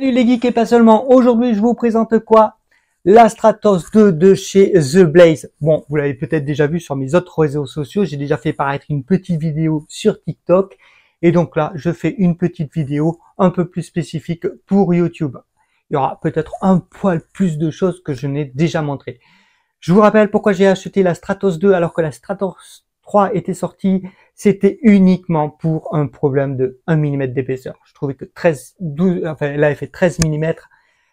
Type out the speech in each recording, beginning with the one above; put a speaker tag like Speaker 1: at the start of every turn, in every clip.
Speaker 1: Salut les geeks et pas seulement, aujourd'hui je vous présente quoi La Stratos 2 de chez The Blaze. Bon, vous l'avez peut-être déjà vu sur mes autres réseaux sociaux, j'ai déjà fait paraître une petite vidéo sur TikTok. Et donc là, je fais une petite vidéo un peu plus spécifique pour YouTube. Il y aura peut-être un poil plus de choses que je n'ai déjà montré. Je vous rappelle pourquoi j'ai acheté la Stratos 2 alors que la Stratos était sorti, c'était uniquement pour un problème de 1 mm d'épaisseur. Je trouvais que 13, 12, enfin là, il fait 13 mm,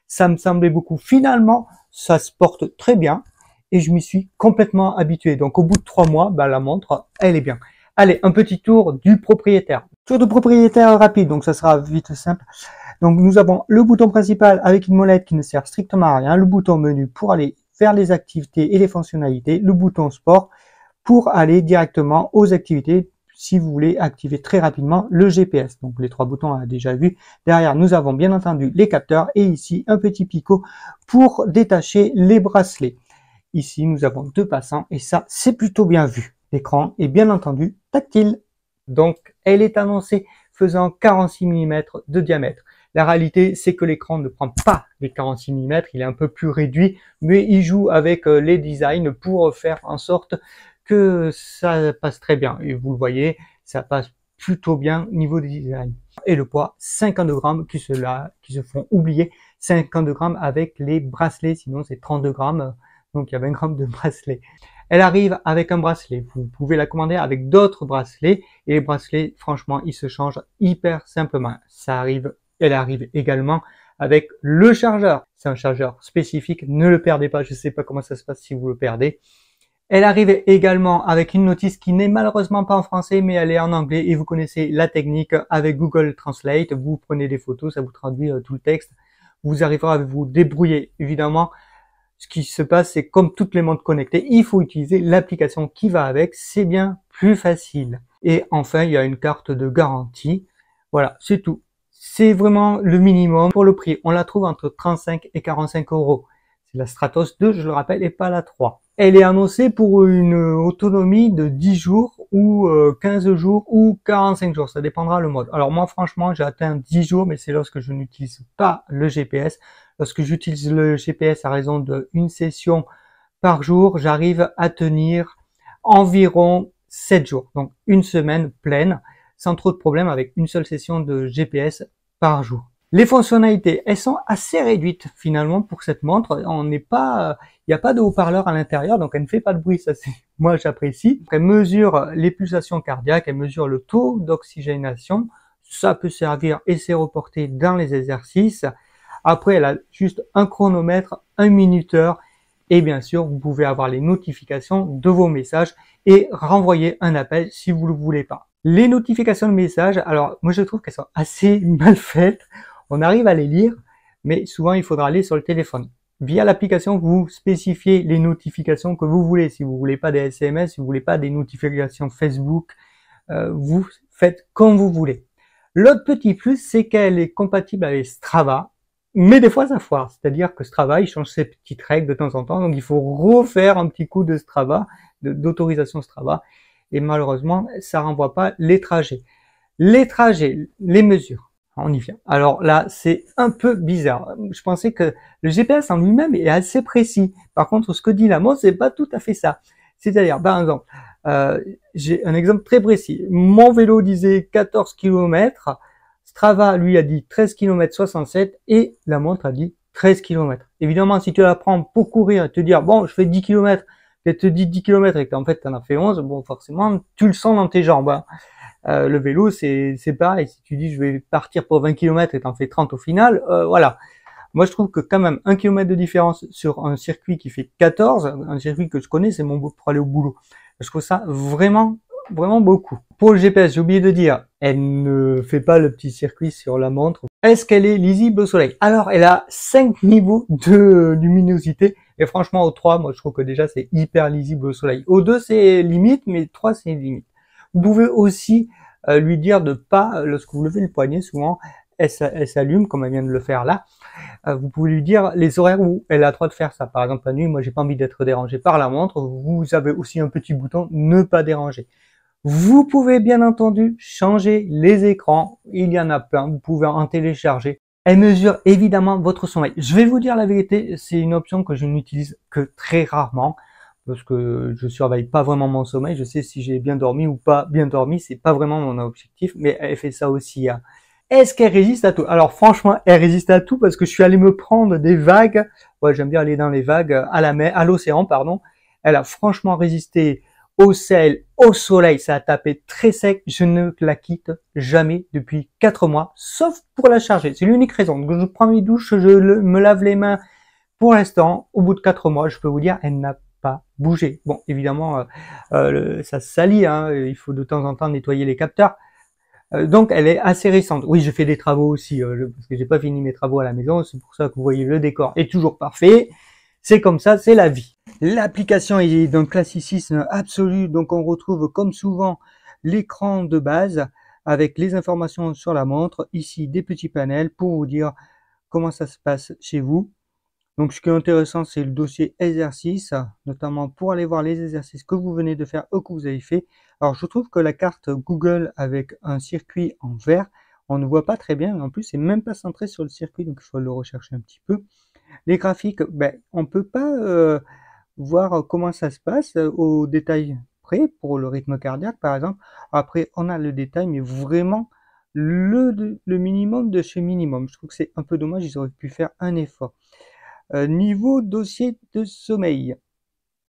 Speaker 1: ça me semblait beaucoup. Finalement, ça se porte très bien et je m'y suis complètement habitué. Donc au bout de trois mois, bah la montre, elle est bien. Allez, un petit tour du propriétaire. Tour de propriétaire rapide, donc ça sera vite simple. Donc nous avons le bouton principal avec une molette qui ne sert strictement à rien, le bouton menu pour aller faire les activités et les fonctionnalités, le bouton sport, pour aller directement aux activités si vous voulez activer très rapidement le GPS. Donc les trois boutons on a déjà vu. Derrière, nous avons bien entendu les capteurs et ici un petit picot pour détacher les bracelets. Ici, nous avons deux passants et ça, c'est plutôt bien vu. L'écran est bien entendu tactile. Donc, elle est annoncée faisant 46 mm de diamètre. La réalité, c'est que l'écran ne prend pas les 46 mm, il est un peu plus réduit, mais il joue avec euh, les designs pour faire en sorte que ça passe très bien. Et vous le voyez, ça passe plutôt bien niveau du design. Et le poids, 52 grammes qui se, qui se font oublier. 52 grammes avec les bracelets, sinon c'est 32 grammes. Donc il y a 20 grammes de bracelets. Elle arrive avec un bracelet. Vous pouvez la commander avec d'autres bracelets. Et les bracelets, franchement, ils se changent hyper simplement. Ça arrive, elle arrive également avec le chargeur. C'est un chargeur spécifique. Ne le perdez pas. Je sais pas comment ça se passe si vous le perdez. Elle arrive également avec une notice qui n'est malheureusement pas en français, mais elle est en anglais et vous connaissez la technique avec Google Translate. Vous prenez des photos, ça vous traduit euh, tout le texte. Vous arriverez à vous débrouiller. Évidemment, ce qui se passe, c'est comme toutes les montres connectées, il faut utiliser l'application qui va avec. C'est bien plus facile. Et enfin, il y a une carte de garantie. Voilà, c'est tout. C'est vraiment le minimum pour le prix. On la trouve entre 35 et 45 euros la Stratos 2, je le rappelle, et pas la 3. Elle est annoncée pour une euh, autonomie de 10 jours ou 15 euh, jours ou 45 jours, ça dépendra le mode. Alors moi franchement j'ai atteint 10 jours mais c'est lorsque je n'utilise pas le GPS. Lorsque j'utilise le GPS à raison d'une session par jour, j'arrive à tenir environ 7 jours, donc une semaine pleine, sans trop de problèmes avec une seule session de GPS par jour. Les fonctionnalités, elles sont assez réduites finalement pour cette montre. On n'est pas, euh, il n'y a pas de haut-parleur à l'intérieur, donc elle ne fait pas de bruit. Ça, c'est moi j'apprécie. Elle mesure les pulsations cardiaques, elle mesure le taux d'oxygénation. Ça peut servir et c'est reporté dans les exercices. Après, elle a juste un chronomètre, un minuteur. Et bien sûr, vous pouvez avoir les notifications de vos messages et renvoyer un appel si vous ne le voulez pas. Les notifications de messages, alors moi je trouve qu'elles sont assez mal faites on arrive à les lire, mais souvent il faudra aller sur le téléphone. Via l'application, vous spécifiez les notifications que vous voulez. Si vous voulez pas des SMS, si vous voulez pas des notifications Facebook, euh, vous faites comme vous voulez. L'autre petit plus, c'est qu'elle est compatible avec Strava, mais des fois à foire. C'est-à-dire que Strava, il change ses petites règles de temps en temps, donc il faut refaire un petit coup de Strava, d'autorisation Strava, et malheureusement, ça renvoie pas les trajets. Les trajets, les mesures. Hein, on y vient. Alors là, c'est un peu bizarre. Je pensais que le GPS en lui-même est assez précis. Par contre, ce que dit la montre, c'est pas tout à fait ça. C'est-à-dire, par exemple, euh, j'ai un exemple très précis. Mon vélo disait 14 km, Strava lui a dit 13 km 67 et la montre a dit 13 km. Évidemment, si tu la prends pour courir et te dire, bon, je fais 10 km, tu te dis 10 km et en fait tu en as fait 11, bon forcément tu le sens dans tes jambes. Hein. Euh, le vélo c'est pareil, si tu dis je vais partir pour 20 km et tu en fais 30 au final, euh, voilà. Moi je trouve que quand même 1 km de différence sur un circuit qui fait 14, un circuit que je connais c'est mon pour aller au boulot. Je trouve ça vraiment vraiment beaucoup. Pour le GPS, j'ai oublié de dire, elle ne fait pas le petit circuit sur la montre. Est-ce qu'elle est lisible au soleil Alors, elle a 5 niveaux de luminosité. Et franchement, au 3, moi, je trouve que déjà, c'est hyper lisible au soleil. Au 2, c'est limite, mais 3, c'est limite. Vous pouvez aussi euh, lui dire de pas, euh, lorsque vous levez le poignet, souvent, elle, s'allume, comme elle vient de le faire là. Euh, vous pouvez lui dire les horaires où elle a le droit de faire ça. Par exemple, la nuit, moi, j'ai pas envie d'être dérangé par la montre. Vous avez aussi un petit bouton ne pas déranger. Vous pouvez bien entendu changer les écrans. Il y en a plein. Vous pouvez en télécharger. Elle mesure évidemment votre sommeil. Je vais vous dire la vérité, c'est une option que je n'utilise que très rarement parce que je surveille pas vraiment mon sommeil. Je sais si j'ai bien dormi ou pas bien dormi. C'est pas vraiment mon objectif, mais elle fait ça aussi. Hein. Est-ce qu'elle résiste à tout Alors franchement, elle résiste à tout parce que je suis allé me prendre des vagues. Ouais, j'aime bien aller dans les vagues à la mer, à l'océan, pardon. Elle a franchement résisté au sel, au soleil, ça a tapé très sec, je ne la quitte jamais depuis 4 mois, sauf pour la charger. C'est l'unique raison. Donc, je prends mes douches, je me lave les mains. Pour l'instant, au bout de 4 mois, je peux vous dire, elle n'a pas bougé. Bon, évidemment, euh, euh, ça salit, hein. il faut de temps en temps nettoyer les capteurs. Euh, donc elle est assez récente. Oui, je fais des travaux aussi, parce que j'ai pas fini mes travaux à la maison, c'est pour ça que vous voyez le décor est toujours parfait. C'est comme ça, c'est la vie. L'application est d'un classicisme absolu, donc on retrouve comme souvent l'écran de base avec les informations sur la montre, ici des petits panels pour vous dire comment ça se passe chez vous. Donc ce qui est intéressant, c'est le dossier exercice, notamment pour aller voir les exercices que vous venez de faire ou que vous avez fait. Alors je trouve que la carte Google avec un circuit en vert, on ne voit pas très bien, en plus c'est même pas centré sur le circuit, donc il faut le rechercher un petit peu. Les graphiques, on ben, on peut pas... Euh, voir euh, comment ça se passe euh, au détail près pour le rythme cardiaque par exemple. Après, on a le détail, mais vraiment le, minimum de ce minimum. Je trouve que c'est un peu dommage, ils auraient pu faire un effort. Euh, niveau dossier de sommeil.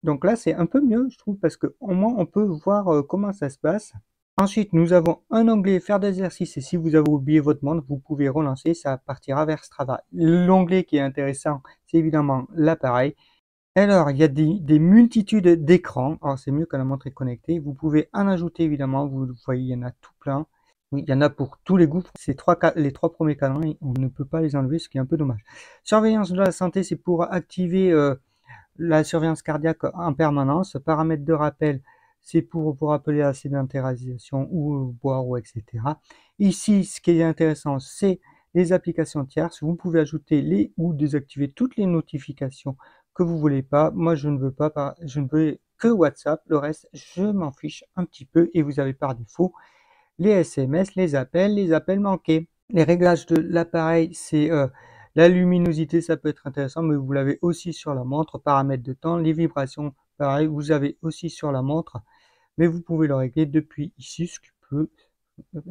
Speaker 1: Donc là, c'est un peu mieux, je trouve, parce que moins on peut voir comment ça se passe. Ensuite, nous avons un onglet faire d'exercice et si vous avez oublié votre montre, vous pouvez relancer, ça partira vers Strava. L'onglet qui est intéressant, c'est évidemment l'appareil alors, il y a des, multitudes d'écrans. Alors, c'est mieux que la montre est connectée. Vous pouvez en ajouter, évidemment. Vous voyez, il y en a tout plein. il y en a pour tous les goûts. c'est trois, les trois premiers canons, on ne peut pas les enlever, ce qui est un peu dommage. Surveillance de la santé, c'est pour activer euh, la surveillance cardiaque en permanence. Paramètres de rappel, c'est pour vous rappeler la sédentarisation ou boire ou etc. Ici, ce qui est intéressant, c'est les applications tierces. Vous pouvez ajouter les ou désactiver toutes les notifications que vous voulez pas. Moi, je ne veux pas, je ne veux que WhatsApp. Le reste, je m'en fiche un petit peu et vous avez par défaut les SMS, les appels, les appels manqués. Les réglages de l'appareil, c'est euh, la luminosité, ça peut être intéressant, mais vous l'avez aussi sur la montre. Paramètres de temps, les vibrations, pareil, vous avez aussi sur la montre, mais vous pouvez le régler depuis ici, ce qui peut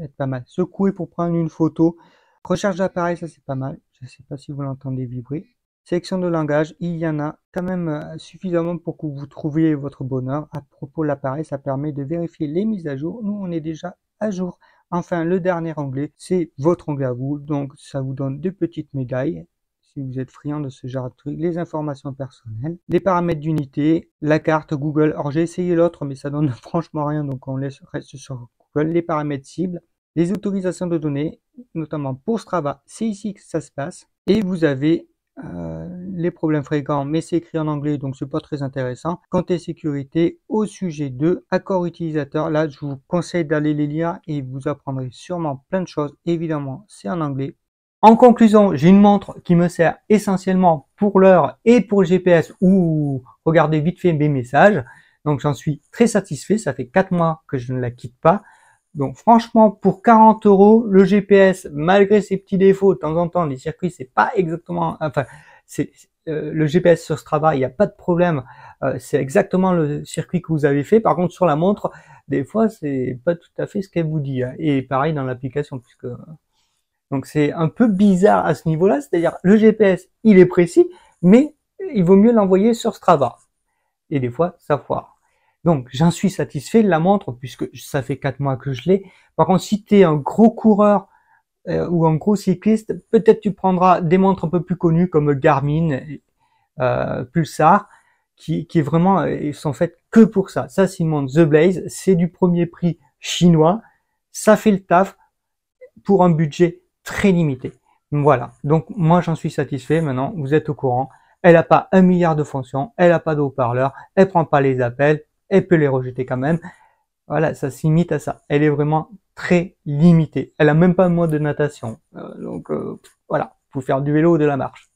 Speaker 1: être pas mal. Secouer pour prendre une photo. Recharge d'appareil, ça c'est pas mal. Je ne sais pas si vous l'entendez vibrer. Sélection de langage, il y en a quand même euh, suffisamment pour que vous trouviez votre bonheur. À propos, de l'appareil, ça permet de vérifier les mises à jour. Nous, on est déjà à jour. Enfin, le dernier onglet, c'est votre onglet à vous. Donc, ça vous donne des petites médailles si vous êtes friand de ce genre de truc, les informations personnelles, les paramètres d'unité, la carte Google. Or, j'ai essayé l'autre, mais ça donne franchement rien, donc on laisse, reste sur Google. Les paramètres cibles, les autorisations de données, notamment pour Strava, c'est ici que ça se passe. Et vous avez euh, les problèmes fréquents, mais c'est écrit en anglais, donc c'est pas très intéressant. la sécurité, au sujet de accord utilisateur, là, je vous conseille d'aller les lire et vous apprendrez sûrement plein de choses. Évidemment, c'est en anglais. En conclusion, j'ai une montre qui me sert essentiellement pour l'heure et pour le GPS ou regardez vite fait mes messages. Donc j'en suis très satisfait. Ça fait quatre mois que je ne la quitte pas. Donc franchement, pour 40 euros, le GPS, malgré ses petits défauts, de temps en temps, les circuits, c'est pas exactement, enfin, c'est euh, le GPS sur Strava, il n'y a pas de problème. Euh, c'est exactement le circuit que vous avez fait. Par contre, sur la montre, des fois, c'est pas tout à fait ce qu'elle vous dit. Hein. Et pareil dans l'application, puisque euh, donc c'est un peu bizarre à ce niveau-là. C'est-à-dire le GPS, il est précis, mais il vaut mieux l'envoyer sur Strava. Et des fois, ça foire. Donc j'en suis satisfait de la montre puisque ça fait quatre mois que je l'ai. Par contre, si tu un gros coureur euh, ou en gros cycliste, peut-être tu prendras des montres un peu plus connues comme Garmin, euh, Pulsar, qui, qui vraiment euh, ils sont faites que pour ça. Ça, c'est une montre The Blaze, c'est du premier prix chinois, ça fait le taf pour un budget très limité. Voilà. Donc moi j'en suis satisfait. Maintenant, vous êtes au courant. Elle n'a pas un milliard de fonctions, elle n'a pas de haut-parleur, elle prend pas les appels, elle peut les rejeter quand même. Voilà, ça s'imite à ça. Elle est vraiment très limitée. Elle a même pas mode de natation. Euh, donc euh, voilà, pour faire du vélo ou de la marche.